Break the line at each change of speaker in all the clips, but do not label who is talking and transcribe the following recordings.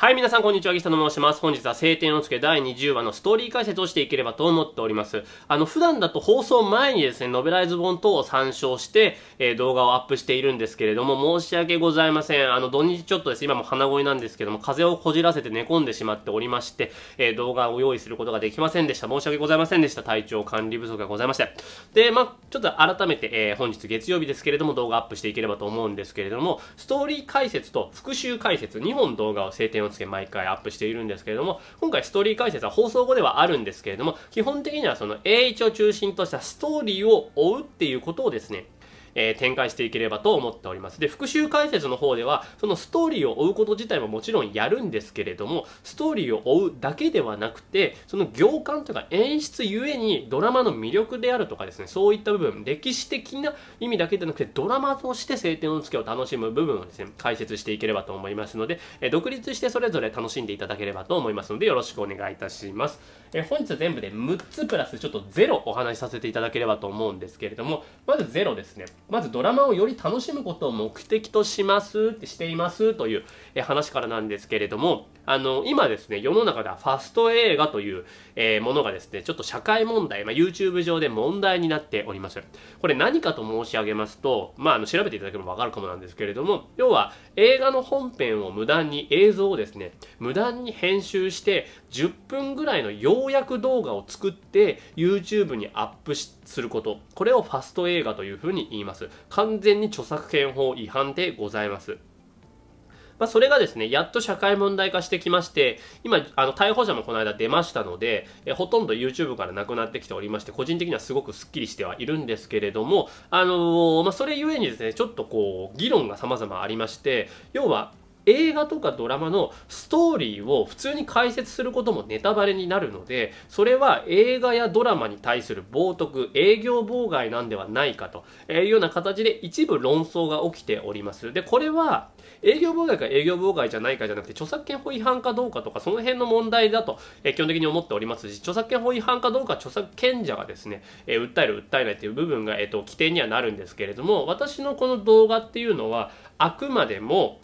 はい、皆さん、こんにちは。ギスタと申します。本日は晴天をつけ第20話のストーリー解説をしていければと思っております。あの、普段だと放送前にですね、ノベライズ本等を参照して、えー、動画をアップしているんですけれども、申し訳ございません。あの、土日ちょっとです、今も鼻声なんですけども、風邪をこじらせて寝込んでしまっておりまして、えー、動画を用意することができませんでした。申し訳ございませんでした。体調管理不足がございまして。で、まあ、ちょっと改めて、えー、本日月曜日ですけれども、動画アップしていければと思うんですけれども、ストーリー解説と復習解説、2本動画を晴天ををつけ毎回アップしているんですけれども、今回ストーリー解説は放送後ではあるんですけれども、基本的にはその AH を中心としたストーリーを追うっていうことをですね、えー、展開していければと思っております。で、復習解説の方では、そのストーリーを追うこと自体ももちろんやるんですけれども、ストーリーを追うだけではなくて、その行間というか演出ゆえにドラマの魅力であるとかですね、そういった部分、歴史的な意味だけでなくて、ドラマとして晴天の月を楽しむ部分をですね、解説していければと思いますので、えー、独立してそれぞれ楽しんでいただければと思いますので、よろしくお願いいたします。えー、本日は全部で6つプラスちょっと0お話しさせていただければと思うんですけれども、まず0ですね。まずドラマをより楽しむことを目的としますってしていますという話からなんですけれどもあの、今ですね、世の中ではファスト映画という、えー、ものがですね、ちょっと社会問題、まあ、YouTube 上で問題になっております。これ何かと申し上げますと、まあ、あの、調べていただければわかるかもなんですけれども、要は映画の本編を無断に、映像をですね、無断に編集して、10分ぐらいの要約動画を作って、YouTube にアップすること、これをファスト映画というふうに言います。完全に著作権法違反でございます。まあ、それがですね、やっと社会問題化してきまして、今、あの、逮捕者もこの間出ましたので、えほとんど YouTube からなくなってきておりまして、個人的にはすごくスッキリしてはいるんですけれども、あのー、まあ、それゆえにですね、ちょっとこう、議論が様々ありまして、要は、映画とかドラマのストーリーを普通に解説することもネタバレになるのでそれは映画やドラマに対する冒涜営業妨害なんではないかというような形で一部論争が起きておりますでこれは営業妨害か営業妨害じゃないかじゃなくて著作権法違反かどうかとかその辺の問題だと基本的に思っておりますし著作権法違反かどうか著作権者がですね訴える訴えないという部分が、えっと、規定にはなるんですけれども私のこの動画っていうのはあくまでも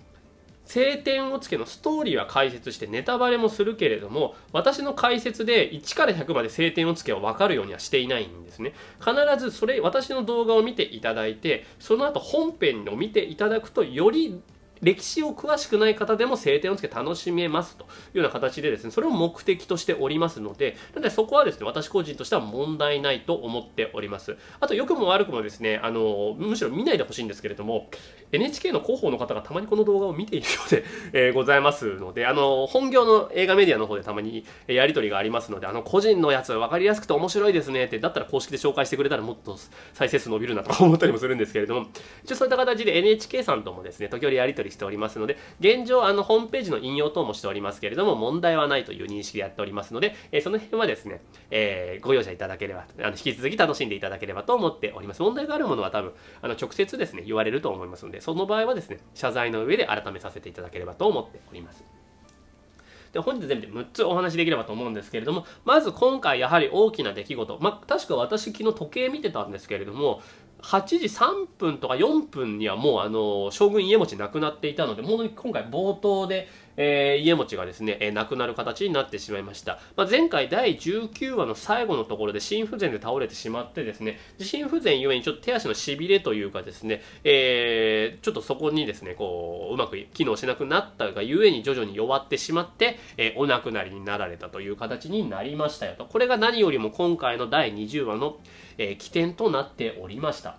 晴天をつけのストーリーは解説してネタバレもするけれども私の解説で1から100まで晴天をつけを分かるようにはしていないんですね必ずそれ私の動画を見ていただいてその後本編を見ていただくとより歴史を詳しくない方でも晴天をつけ楽しめますというような形でですね、それを目的としておりますので、なのでそこはですね、私個人としては問題ないと思っております。あと、良くも悪くもですね、あの、むしろ見ないでほしいんですけれども、NHK の広報の方がたまにこの動画を見ているようで、えー、ございますので、あの、本業の映画メディアの方でたまにやり取りがありますので、あの、個人のやつは分かりやすくて面白いですねって、だったら公式で紹介してくれたらもっと再生数伸びるなとか思ったりもするんですけれども、一応そういった形で NHK さんともですね、時折やりとりりしておりますので、現状、あの、ホームページの引用等もしておりますけれども、問題はないという認識でやっておりますので、えー、その辺はですね、えー、ご容赦いただければ、あの引き続き楽しんでいただければと思っております。問題があるものは多分、あの、直接ですね、言われると思いますので、その場合はですね、謝罪の上で改めさせていただければと思っております。で、本日全部で6つお話しできればと思うんですけれども、まず今回やはり大きな出来事、まあ、確か私昨日時計見てたんですけれども、8時3分とか4分にはもうあの将軍家持ちなくなっていたので今回冒頭で、えー、家持ちがですね、えー、亡くなる形になってしまいました、まあ、前回第19話の最後のところで心不全で倒れてしまってですね心不全ゆえにちょっと手足のしびれというかですね、えー、ちょっとそこにですねこううまく機能しなくなったがゆえに徐々に弱ってしまって、えお亡くなりになられたという形になりましたよとこれが何よりも今回の第20話の「えー、起点となっておりました。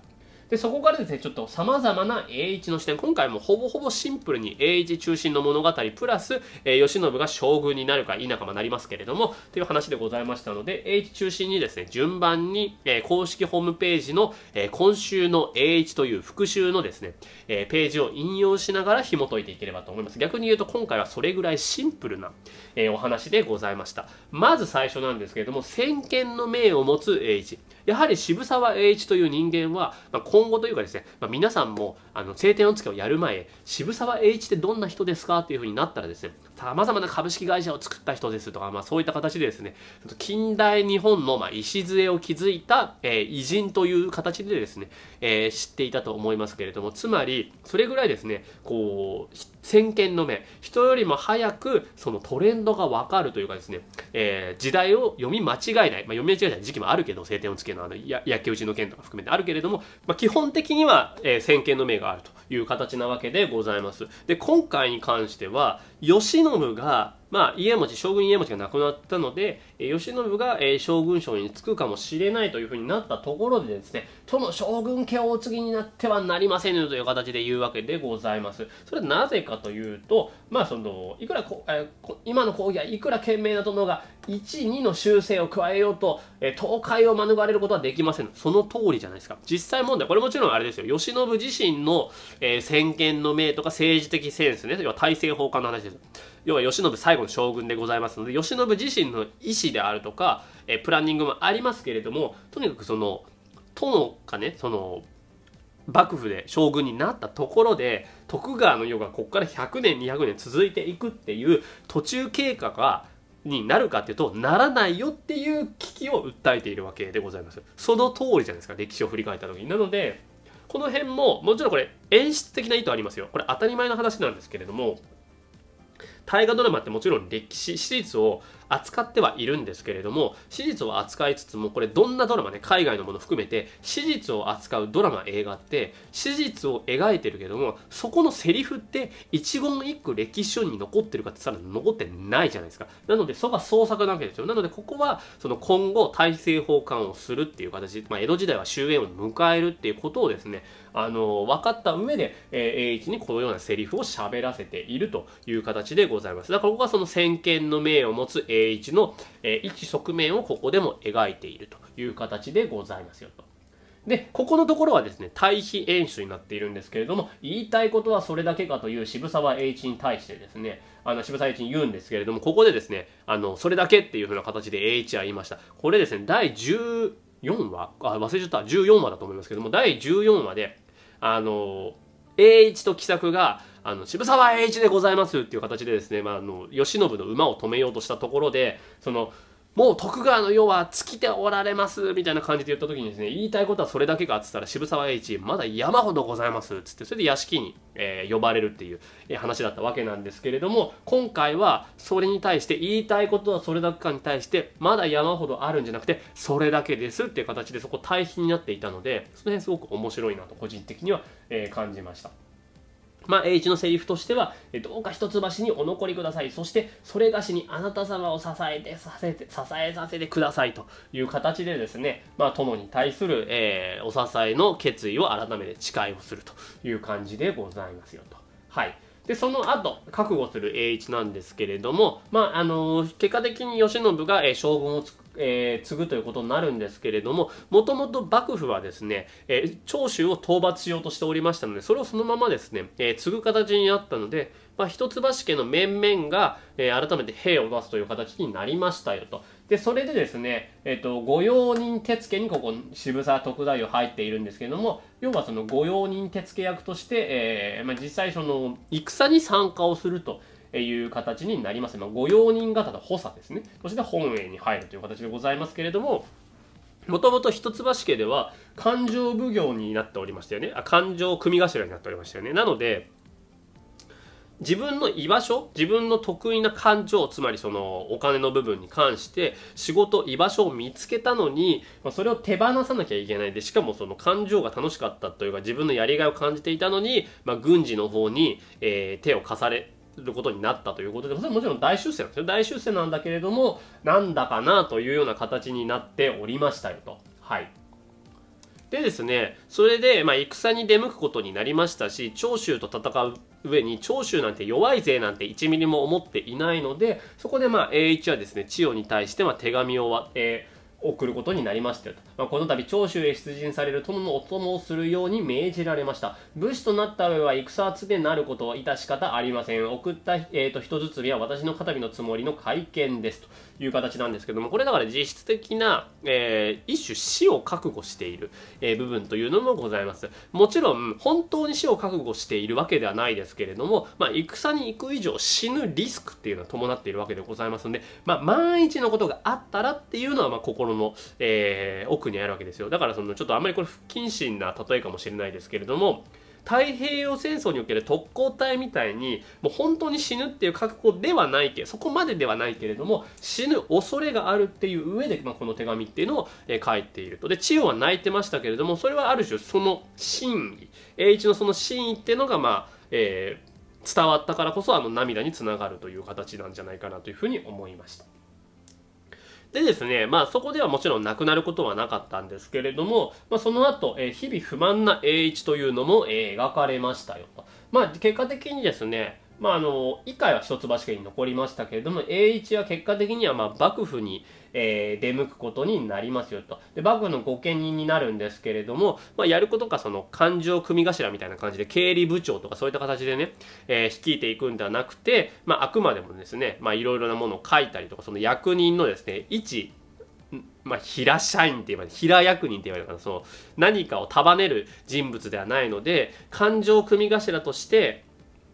で、そこからですね、ちょっと様々な栄一の視点、今回もほぼほぼシンプルに栄一中心の物語、プラス、えー、慶喜が将軍になるか否かもなりますけれども、という話でございましたので、栄一中心にですね、順番に、えー、公式ホームページの、えー、今週の栄一という復習のですね、えー、ページを引用しながら紐解いていければと思います。逆に言うと、今回はそれぐらいシンプルな、えお話でございました。まず最初なんですけれども、先見の明を持つ栄一。やはり渋沢栄一という人間は、まあ、今後というかですね、まあ、皆さんもあの青天を衝けをやる前渋沢栄一ってどんな人ですかっていうふうになったらですねさまざまな株式会社を作った人ですとか、まあ、そういった形でですね近代日本のま礎を築いた、え偉人という形でですね、え知っていたと思いますけれどもつまりそれぐらいですねこう先見の目人よりも早くそのトレンドが分かるというかですね、え時代を読み間違えない、まあ、読み間違えない時期もあるけど晴天をつけのあの焼き討ちの件とか含めてあるけれども、まあ、基本的には、え先見の目があるという形なわけでございます。で今回に関しては吉喜が、まあ、家持将軍家持が亡くなったので、えー、慶喜が、えー、将軍将に就くかもしれないというふうになったところでですね、との将軍家をお継ぎになってはなりませんという形で言うわけでございます。それはなぜかというと、まあ、その、いくらこ、えー、今の講義はいくら賢明な殿が1、2の修正を加えようと、えー、倒壊を免れることはできません。その通りじゃないですか。実際問題、これもちろんあれですよ。慶喜自身の、えー、先見の明とか政治的センスね、要は大政奉還の話です。要は慶喜最後の将軍でございますので慶喜自身の意思であるとか、えプランニングもありますけれどもとにかくその殿かねその幕府で将軍になったところで徳川の世がここから100年200年続いていくっていう途中経過がになるかっていうとならないよっていう危機を訴えているわけでございますその通りじゃないですか歴史を振り返った時になのでこの辺ももちろんこれ演出的な意図ありますよこれ当たり前の話なんですけれども大河ドラマってもちろん歴史史実を扱ってはいるんですけれども史実を扱いつつもこれどんなドラマね海外のもの含めて史実を扱うドラマ映画って史実を描いてるけどもそこのセリフって一言一句歴史書に残ってるかってさらに残ってないじゃないですかなのでそが創作なわけですよなのでここはその今後大政奉還をするっていう形、まあ、江戸時代は終焉を迎えるっていうことをですねあの分かった上で、えー、栄一にこのようなセリフを喋らせているという形でございますございます。だからここがその先見の明を持つ栄一の、えー、一側面をここでも描いているという形でございますよと。で、ここのところはですね、対比演習になっているんですけれども、言いたいことはそれだけかという渋沢栄一に対してですね、あの渋沢栄一に言うんですけれども、ここでですね、あの、それだけっていう風な形で栄一は言いました。これですね、第14話、あ、忘れちゃった、14話だと思いますけれども、第14話で、あの、栄一と喜作が、あの渋沢栄一でございますっていう形でですね、まあ、あの慶喜の馬を止めようとしたところでそのもう徳川の世は尽きておられますみたいな感じで言った時にですね言いたいことはそれだけかっつったら渋沢栄一まだ山ほどございますっつってそれで屋敷に、え呼ばれるっていう話だったわけなんですけれども今回はそれに対して言いたいことはそれだけかに対してまだ山ほどあるんじゃなくてそれだけですっていう形でそこ対比になっていたのでその辺すごく面白いなと個人的には、え感じました。まあ、栄一のセリフとしては、どうか一橋にお残りください。そして、それがしにあなた様を支えて、させて、支えさせてくださいという形でですね、まあ、殿に対する、えー、お支えの決意を改めて誓いをするという感じでございますよと。はい。でその後覚悟する栄一なんですけれども、まああのー、結果的に慶喜が、えー、将軍をつ、えー、継ぐということになるんですけれどももともと幕府はですね、えー、長州を討伐しようとしておりましたのでそれをそのままですね、えー、継ぐ形になったので、まあ、一橋家の面々が、えー、改めて兵を出すという形になりましたよと。で、それでですね、えっと、御用人手付にここ、渋沢篤太夫入っているんですけども、要はその御用人手付役として、えー、まあ、実際その、戦に参加をすると。いう形になります。まあ、御用人方の補佐ですね。そして本営に入るという形でございますけれども、もともと一橋家では、勘定奉行になっておりましたよね。あ、勘定組頭になっておりましたよね。なので、自分の居場所自分の得意な感情つまりそのお金の部分に関して仕事居場所を見つけたのにそれを手放さなきゃいけないでしかもその感情が楽しかったというか自分のやりがいを感じていたのに、まあ、軍事の方に、えー、手を貸されることになったということでそれもちろん大修正なんですよ大修正なんだけれどもなんだかなというような形になっておりましたよとはい。でですね、それで、まあ、戦に出向くことになりましたし、長州と戦う上に長州なんて弱いぜなんて1ミリも思っていないのでそこでまあ栄一はですね千代に対してま手紙をわ、えー、送ることになりましたよと、まあ、この度長州へ出陣される殿のお供をするように命じられました武士となった上は戦はでなることは致し方ありません送った、えーと、と人包みは私の肩身のつもりの会見ですという形なんですけどもこれだから実質的な、えー、一種死を覚悟している、えー、部分というのもございますもちろん本当に死を覚悟しているわけではないですけれども、まあ、戦に行く以上死ぬリスクっていうのは伴っているわけでございますので、まあ、万一のことがあったらっていうのはまあ心の、えー、奥にあるわけですよだからそのちょっとあんまりこれ不謹慎な例えかもしれないですけれども太平洋戦争における特攻隊みたいにもう本当に死ぬっていう覚悟ではないけそこまでではないけれども死ぬ恐れがあるっていう上で、まあ、この手紙っていうのを、え書いているとで千代は泣いてましたけれどもそれはある種その真意栄一のその真意っていうのがまあ、えー、伝わったからこそあの涙につながるという形なんじゃないかなというふうに思いました。でですね、まあそこではもちろんなくなることはなかったんですけれども、まあその後、えー、日々不満な栄一というのも、えー、描かれましたよと。まあ結果的にですね、まあ、あの以下は一橋家に残りましたけれども栄一は結果的にはま幕府に、えー、出向くことになりますよとで幕府の御家人になるんですけれども、まあ、やることかその勘定組頭みたいな感じで経理部長とかそういった形でね、えー、率いていくんではなくて、まあ、あくまでもですねいろいろなものを書いたりとかその役人のですね一まあ、平社員って言われる平役人って言われるかな、その何かを束ねる人物ではないので勘定組頭として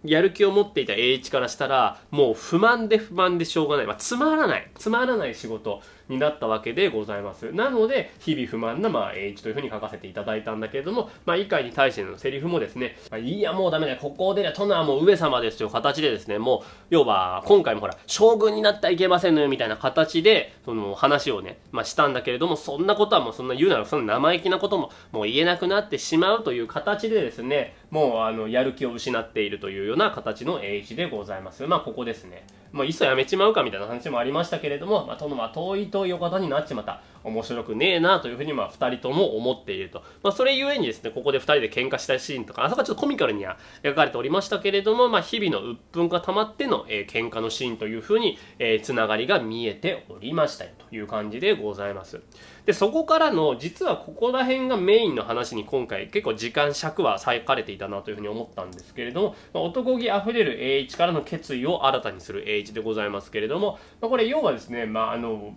やる気を持っていた栄一からしたらもう不満で不満でしょうがない、まあ、つまらないつまらない仕事になったわけでございますなので日々不満な、まあ、栄一というふうに書かせていただいたんだけれども、まあ、以下に対してのセリフもですね、まあ、いいやもうダメだよここでね殿はもう上様ですという形でですねもう要は今回もほら将軍になってはいけませんのよみたいな形でその話をね、まあ、したんだけれどもそんなことはもうそんな言うならその生意気なことももう言えなくなってしまうという形でですねもうあのやる気を失っているというような形の栄一でございますまあここですねまいっそやめちまうかみたいな話もありましたけれども、まあ、殿は遠い遠いお方になっちまった。面白くねえなというふうに、まあ、二人とも思っていると。まあ、それゆえにですね、ここで二人で喧嘩したシーンとか、あこはちょっとコミカルには描かれておりましたけれども、まあ、日々の鬱憤が溜まっての、えー、喧嘩のシーンというふうに、えー、つながりが見えておりましたよという感じでございます。でそこからの実はここら辺がメインの話に今回結構時間尺は割かれていたなというふうに思ったんですけれども、まあ、男気あふれる栄一からの決意を新たにする栄一でございますけれども、まあ、これ要はですね、まあ、あの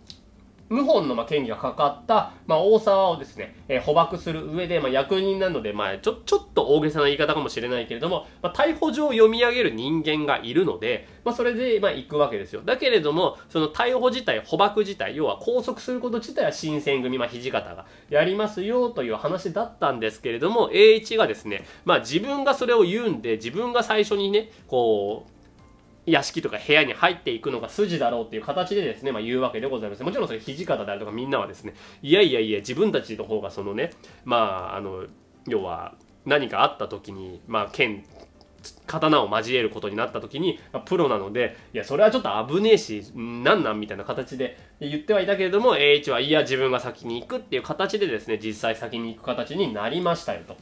謀反のま権利がかかった、ま大沢をですね、え捕獲する上で、ま役人なので、まちょちょっと大げさな言い方かもしれないけれども、ま逮捕状を読み上げる人間がいるので、まそれで、ま行くわけですよ。だけれども、その逮捕自体、捕獲自体、要は拘束すること自体は新選組、まあ、土方がやりますよという話だったんですけれども、栄一がですね、ま自分がそれを言うんで、自分が最初にね、こう、屋敷とか部屋に入っていくのが筋だろうっていう形でですね、まあ、言うわけでございます。もちろんそれ土方であるとかみんなはですね、いやいやいや、自分たちの方がそのね、まあ、あの、要は何かあった時に、まあ、剣、刀を交えることになった時に、まあ、プロなので、いや、それはちょっと危ねえし、なんなんみたいな形で言ってはいたけれども、栄一はいや、自分が先に行くっていう形でですね、実際先に行く形になりましたよと。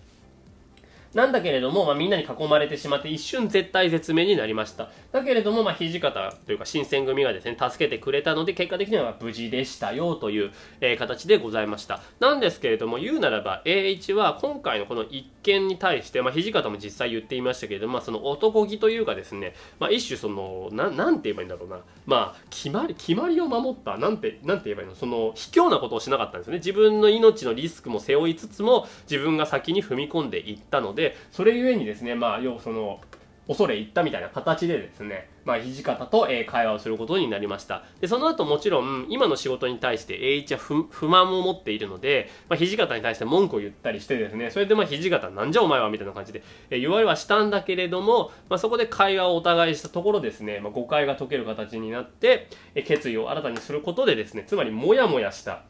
なんだけれども、まあ、みんなに囲まれてしまって一瞬絶対絶命になりました。だけれども、まあ、土方というか新選組がですね、助けてくれたので、結果的には無事でしたよという、えー、形でございました。なんですけれども、言うならば、栄一は今回のこの一件に対して、まあ、土方も実際言っていましたけれども、まあ、その男気というかですね、まあ、一種その、ななんて言えばいいんだろうな、まあ、決まり、決まりを守った、なんて、なんて言えばいいの、その、卑怯なことをしなかったんですね。自分の命のリスクも背負いつつも、自分が先に踏み込んでいったので、でそれゆえにですねまあ要その恐れ入ったみたいな形でですね、まあ、土方と、え会話をすることになりましたでその後もちろん今の仕事に対して栄一は不満を持っているので、まあ、土方に対して文句を言ったりしてですねそれでまあ土方なんじゃお前はみたいな感じで、え言われはしたんだけれども、まあ、そこで会話をお互いしたところですね、まあ、誤解が解ける形になって、え決意を新たにすることでですねつまりモヤモヤした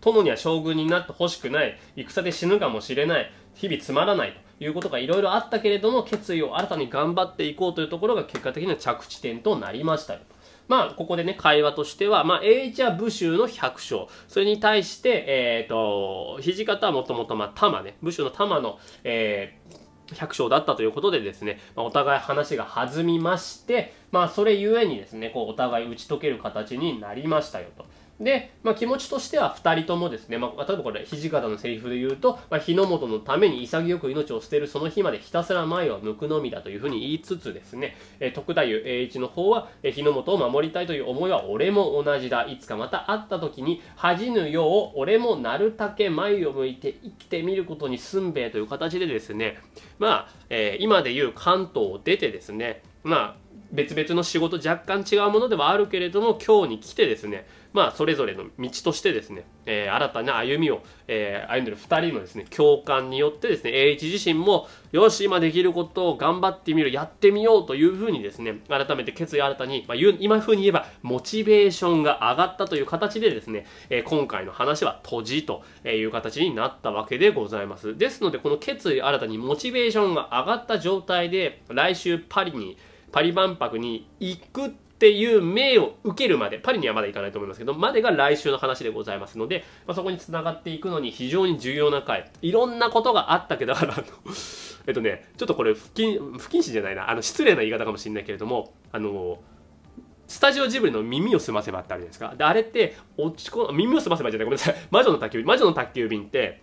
殿には将軍になってほしくない戦で死ぬかもしれない日々つまらないということがいろいろあったけれども決意を新たに頑張っていこうというところが結果的には着地点となりましたよまあ、ここでね、会話としては、まあ、栄一は武州の百姓。それに対して、えっ、ー、と、土方はもともと、まあ、玉ね、武州の玉の、えー、百姓だったということでですね、まあ、お互い話が弾みまして、まあ、それゆえにですね、こう、お互い打ち解ける形になりましたよと。で、まあ、気持ちとしては2人ともですね、まあ、例えばこれ土方のセリフで言うと、まあ、日の本のために潔く命を捨てるその日までひたすら前を向くのみだというふうに言いつつですね、えー、徳太夫栄一の方は、えー、日の本を守りたいという思いは俺も同じだいつかまた会った時に恥じぬよう俺もなるたけ前を向いて生きてみることにすんべえという形でですねまあ、えー、今でいう関東を出てですねまあ別々の仕事若干違うものではあるけれども今日に来てですねまあ、それぞれの道としてですね、えー、新たな歩みを、えー、歩んでる2人のですね共感によってですね栄一自身もよし今できることを頑張ってみるやってみようというふうにですね改めて決意新たに、まあ、今風に言えばモチベーションが上がったという形でですね、えー、今回の話は閉じという形になったわけでございますですのでこの決意新たにモチベーションが上がった状態で来週パリにパリ万博に行くってっていう命を受けるまで、パリにはまだ行かないと思いますけど、までが来週の話でございますので、まあ、そこに繋がっていくのに非常に重要な回。いろんなことがあったけど、あの、えっとね、ちょっとこれ不謹、不謹慎じゃないな、あの、失礼な言い方かもしれないけれども、あの、スタジオジブリの耳をすませばってあるじゃないですか。で、あれって、落ち込、耳をすませばじゃない、ごめんなさい。魔女の宅急便、魔女の宅急便って、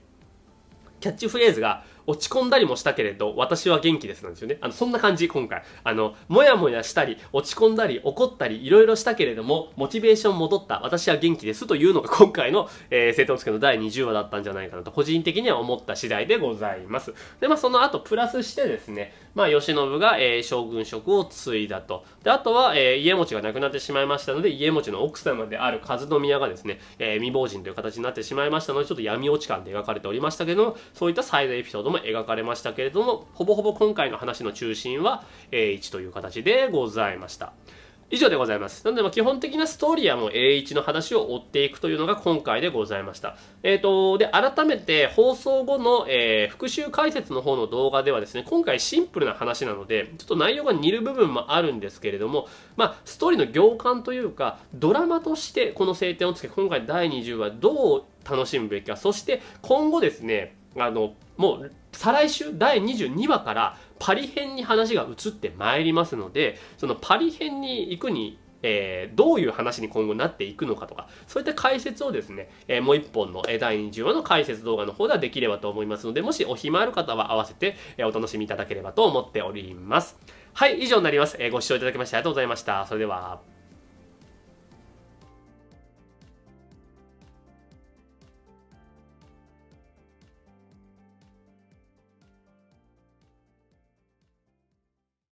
キャッチフレーズが、落ち込んだりもしたけれど、私は元気ですなんですよね。あの、そんな感じ、今回。あの、もやもやしたり、落ち込んだり、怒ったり、いろいろしたけれども、モチベーション戻った、私は元気ですというのが今回の、えー、生徒のつけの第20話だったんじゃないかなと、個人的には思った次第でございます。で、まあ、その後、プラスしてですね、まあ、慶喜が、えー、将軍職を継いだと。で、あとは、えー、家持が亡くなってしまいましたので、家持の奥様である和宮がですね、えー、未亡人という形になってしまいましたので、ちょっと闇落ち感で描かれておりましたけれども、そういったサイドエピソードも描かれましたけれども、ほぼほぼ今回の話の中心は、えー、1という形でございました。以上でございます。なので、ま基本的なストーリーはもう A1 の話を追っていくというのが今回でございました。えっ、ー、と、で、改めて放送後の、えー、復習解説の方の動画ではですね、今回シンプルな話なので、ちょっと内容が似る部分もあるんですけれども、まあ、ストーリーの行間というか、ドラマとしてこの晴天をつけ、今回第20話どう楽しむべきか、そして今後ですね、あの、もう、再来週第22話からパリ編に話が移ってまいりますのでそのパリ編に行くにえー、どういう話に今後なっていくのかとか、そういった解説をですね、えー、もう一本の第20話の解説動画の方ではできればと思いますので、もしお暇ある方は合わせてお楽しみいただければと思っております。はい、以上になります。えー、ご視聴いただきましてありがとうございました。それでは。